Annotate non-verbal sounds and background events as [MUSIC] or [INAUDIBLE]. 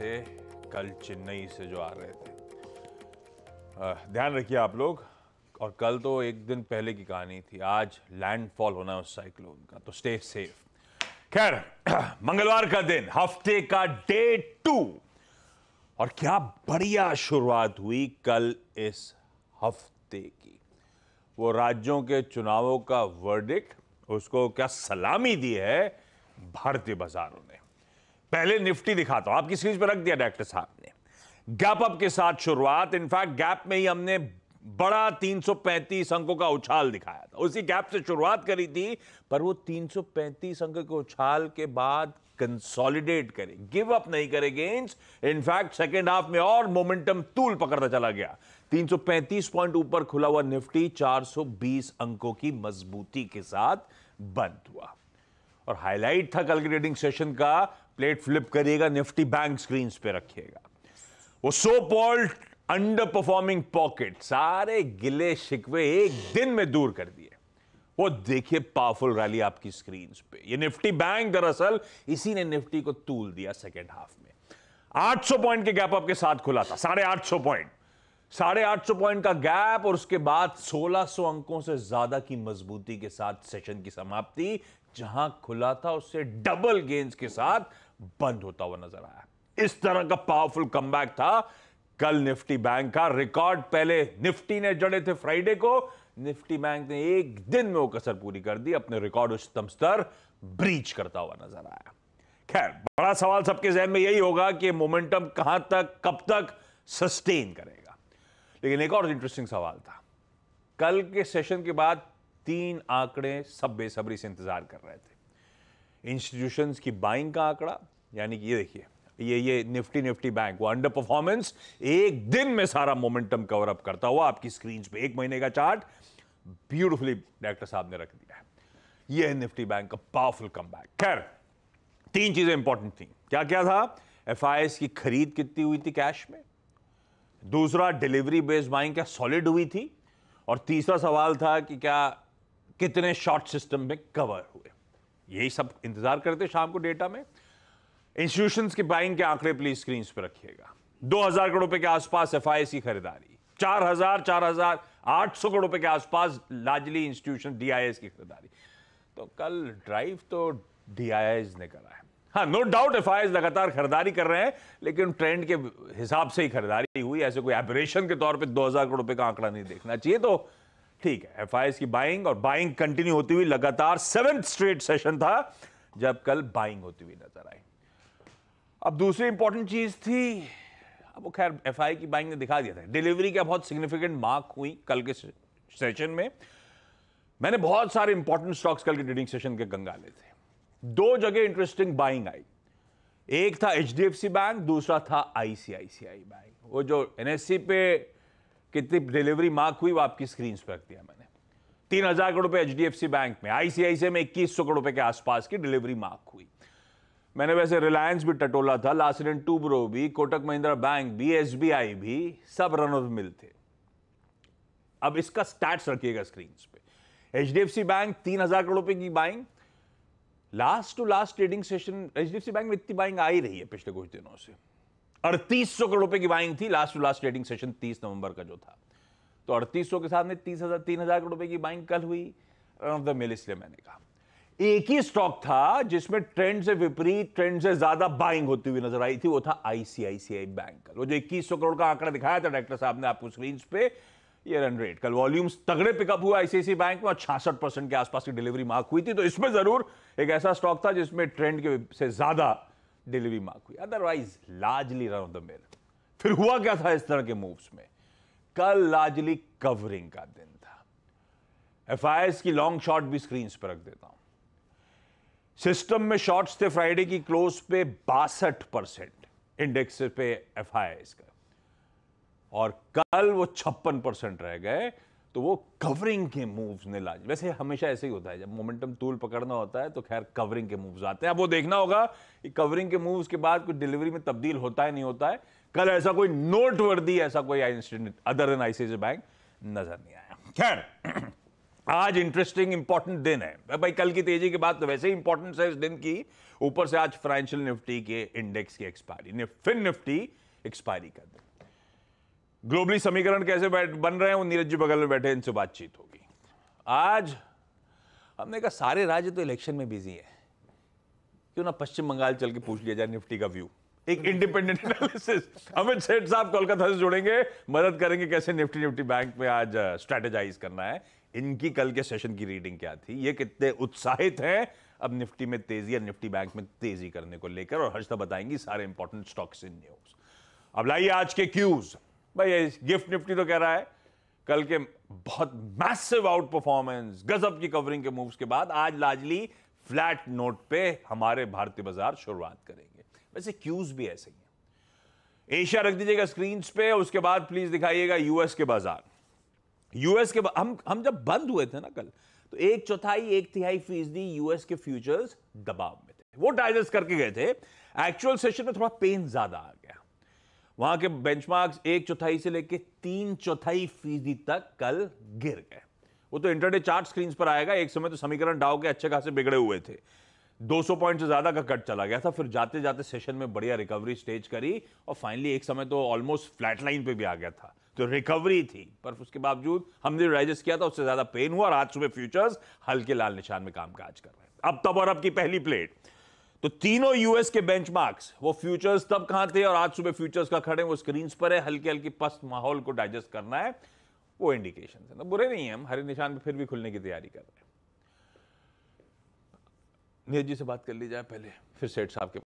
थे कल चेन्नई से जो आ रहे थे ध्यान रखिए आप लोग और कल तो एक दिन पहले की कहानी थी आज लैंडफॉल होना है उस साइक्लोन का तो स्टे सेफ खैर [CLEARS THROAT] मंगलवार का दिन हफ्ते का डे टू और क्या बढ़िया शुरुआत हुई कल इस हफ्ते की वो राज्यों के चुनावों का वर्डिक्ट उसको क्या सलामी दी है भारतीय बाजारों ने पहले निफ्टी दिखाता हूं आपकी सीरीज पर रख दिया डॉक्टर साहब ने गैप अप के साथ शुरुआत इनफैक्ट गैप में ही हमने बड़ा 335 अंकों का उछाल दिखाया था उसी गैप से शुरुआत करी थी पर वो 335 अंकों के उछाल के बाद कंसोलिडेट करे गिव अप नहीं करे गेंस इनफैक्ट सेकेंड हाफ में और मोमेंटम तूल पकड़ता चला गया 335 पॉइंट ऊपर खुला हुआ निफ्टी 420 अंकों की मजबूती के साथ बंद हुआ और हाईलाइट था कल के ट्रेडिंग सेशन का प्लेट फ्लिप करिएगा निफ्टी बैंक स्क्रीन पे रखिएगा वो so called underperforming pocket सारे गिले शिकवे एक दिन में दूर कर दिए वो देखिए पावरफुल रैली आपकी स्क्रीन पे ये निफ्टी बैंक दरअसल इसी ने निफ्टी को तूल दिया सेकेंड हाफ में 800 पॉइंट के गैप आपके साथ खुला था साढ़े आठ पॉइंट साढ़े आठ सौ पॉइंट का गैप और उसके बाद 1600 अंकों से ज्यादा की मजबूती के साथ सेशन की समाप्ति जहां खुला था उससे डबल गेंस के साथ बंद होता हुआ नजर आया इस तरह का पावरफुल कम था कल निफ्टी बैंक का रिकॉर्ड पहले निफ्टी ने जड़े थे फ्राइडे को निफ्टी बैंक ने एक दिन में वो कसर पूरी कर दी अपने रिकॉर्ड उच्चतम स्तर ब्रीच करता हुआ नजर आया खैर बड़ा सवाल सबके जहन में यही होगा कि मोमेंटम कहां तक कब तक सस्टेन करेगा लेकिन एक और इंटरेस्टिंग सवाल था कल के सेशन के बाद तीन आंकड़े सब बेसब्री से इंतजार कर रहे थे इंस्टीट्यूशंस की बाइंग का आंकड़ा यानी कि ये देखिए ये ये निफ्टी निफ्टी बैंक वो अंडर परफॉर्मेंस एक दिन में सारा मोमेंटम कवर अप करता हुआ आपकी स्क्रीन पे एक महीने का चार्ट ब्यूटिफुली डायरेक्टर साहब ने रख दिया है ये निफ्टी बैंक का पावरफुल कम खैर तीन चीजें इंपॉर्टेंट थी क्या क्या था एफ की खरीद कितनी हुई थी कैश में दूसरा डिलीवरी बेस्ड बाइंग क्या सॉलिड हुई थी और तीसरा सवाल था कि क्या कितने शॉर्ट सिस्टम में कवर हुए यही सब इंतज़ार करते शाम को डेटा में इंस्टीट्यूशन के बाइंग के आंकड़े प्लीज स्क्रीन पर रखिएगा 2000 करोड़ रुपए के आसपास एफ की खरीदारी 4000 आठ सौ करोड़ रुपए के आसपास लाजली इंस्टीट्यूशन डीआईएस की खरीदारी तो कल ड्राइव तो डीआईएस ने करा है हाँ नो डाउट एफ लगातार खरीदारी कर रहे हैं लेकिन ट्रेंड के हिसाब से ही खरीदारी हुई ऐसे कोई एपरेशन के तौर पे 2000 करोड़ रुपए का आंकड़ा नहीं देखना चाहिए तो ठीक है एफ की बाइंग और बाइंग कंटिन्यू होती हुई लगातार सेवेंथ स्ट्रेट सेशन था जब कल बाइंग होती हुई नजर आई अब दूसरी इंपॉर्टेंट चीज थी अब वो खैर एफ की बाइंग ने दिखा दिया था डिलीवरी क्या बहुत सिग्निफिकेंट मार्क हुई कल के सेशन में मैंने बहुत सारे इंपॉर्टेंट स्टॉक्स कल के ट्रेडिंग सेशन के गंगा ले थे दो जगह इंटरेस्टिंग बाइंग आई एक था एच बैंक दूसरा था आईसीआईसीआई बैंक वो जो एन पे कितनी डिलीवरी मार्क हुई वो आपकी स्क्रीन पर रख दिया मैंने तीन हजार करोड़ रुपए एच बैंक में आईसीआईसी में इक्कीस सौ करोड़ रुपए के आसपास की डिलीवरी मार्क हुई मैंने वैसे रिलायंस भी टटोला था लार्सन एंड टूब्रो भी कोटक महिंद्रा बैंक भी एस भी सब रन ऑफ मिल थे अब इसका स्टैट्स रखिएगा स्क्रीन पे एच बैंक तीन हजार करोड़ रुपए की buying last to last trading session HDFC bank में इतनी बाइंग आ ही रही है पिछले कुछ दिनों से अड़तीस सौ करोड़ रुपए की बाइंग थी last to last trading session तीस नवंबर का जो था तो अड़तीस सौ के साथ में तीस हजार तीन हजार करोड़ रुपए की बाइंग कल हुई ऑफ द मिल इसलिए मैंने कहा एक ही स्टॉक था जिसमें ट्रेंड से विपरीत ट्रेंड से ज्यादा बाइंग होती हुई नजर आई थी वो था आईसीआईसीआई बैंक वो जो इक्कीस सौ करोड़ का आंकड़ा दिखाया था डायरेक्टर साहब ने आपको स्क्रीन पे ये रन रेट कल वॉल्यूम्स तगड़े पिकअप हुआ आईसीआईसी बैंक में और छियासठ परसेंट के आसपास की डिलीवरी मार्क हुई थी तो इसमें जरूर एक ऐसा स्टॉक था जिसमें ट्रेंड के से ज्यादा डिलीवरी मार्क हुई otherwise largely run of the mill फिर हुआ क्या था इस तरह के मूव्स में कल लार्जली कवरिंग का दिन था एफ की लॉन्ग शॉर्ट भी स्क्रीन पर रख देता हूं सिस्टम में शॉर्ट्स थे फ्राइडे की क्लोज पे बासठ परसेंट इंडेक्स पे एफ का और कल वो छप्पन परसेंट रह गए तो वो कवरिंग के मूव्स ने लाज वैसे हमेशा ऐसे ही होता है जब मोमेंटम तूल पकड़ना होता है तो खैर कवरिंग के मूव्स आते हैं अब वो देखना होगा कि कवरिंग के मूव्स के बाद कुछ डिलीवरी में तब्दील होता है नहीं होता है कल ऐसा कोई नोट वर्दी ऐसा कोई incident other than ICICI bank नजर नहीं आया खैर आज इंटरेस्टिंग इंपॉर्टेंट दिन है भाई कल की तेजी के बाद तो वैसे ही इंपॉर्टेंट है इस दिन की ऊपर से आज फाइनेंशियल निफ्टी के इंडेक्स की एक्सपायरी फिन निफ्टी एक्सपायरी का दिन ग्लोबली समीकरण कैसे बैठ बन रहे हैं वो नीरज जी बगल में बैठे इनसे बातचीत होगी आज हमने कहा सारे राज्य तो इलेक्शन में बिजी हैं क्यों ना पश्चिम बंगाल चल के पूछ लिया जाए निफ्टी का व्यू एक इंडिपेंडेंट एनालिसिस अमित सेठ साहब कोलकाता से जुड़ेंगे मदद करेंगे कैसे निफ्टी निफ्टी बैंक में आज स्ट्रेटेजाइज करना है इनकी कल के सेशन की रीडिंग क्या थी ये कितने उत्साहित हैं अब निफ्टी में तेजी या निफ्टी बैंक में तेजी करने को लेकर और हर्षता बताएंगी सारे इंपॉर्टेंट स्टॉक्स इन न्यूज अब लाइए आज के क्यूज़ भाई गिफ्ट निफ्टी तो कह रहा है कल के बहुत मैसिव आउट परफॉर्मेंस गजब की कवरिंग के मूव्स के बाद आज लार्जली फ्लैट नोट पे हमारे भारतीय बाजार शुरुआत करेंगे वैसे क्यूज भी ऐसे ही हैं एशिया रख दीजिएगा स्क्रीन पे उसके बाद प्लीज दिखाइएगा यूएस के बाजार यूएस के हम हम जब बंद हुए थे ना कल तो एक चौथाई एक तिहाई फीसदी यूएस के फ्यूचर्स दबाव में थे वो डाइजेस्ट करके गए थे एक्चुअल सेशन में थोड़ा पेन ज्यादा आ गया वहां के बेंचमार्क्स एक चौथाई से लेकर तीन चौथाई फीसदी तक कल गिर गए वो तो इंटरडे चार्ट स्क्रीन पर आएगा एक समय तो समीकरण डाव के अच्छे खासे बिगड़े हुए थे 200 पॉइंट से ज्यादा का कट चला गया था फिर जाते जाते सेशन में बढ़िया रिकवरी स्टेज करी और फाइनली एक समय तो ऑलमोस्ट फ्लैट लाइन पे भी आ गया था तो रिकवरी थी पर उसके बावजूद हमने राइजेस किया था उससे ज्यादा पेन हुआ और आज सुबह फ्यूचर्स हल्के लाल निशान में कामकाज कर रहे हैं अब तब और अब की पहली प्लेट तो तीनों यूएस के बेंचमार्क्स वो फ्यूचर्स तब कहां थे और आज सुबह फ्यूचर्स का खड़े वो स्क्रीन पर है हल्की हल्की पस्त माहौल को डाइजेस्ट करना है वो इंडिकेशन है तो बुरे नहीं है हम हरे निशान पर फिर भी खुलने की तैयारी कर रहे हैं नीरज जी से बात कर ली जाए पहले फिर सेठ साहब के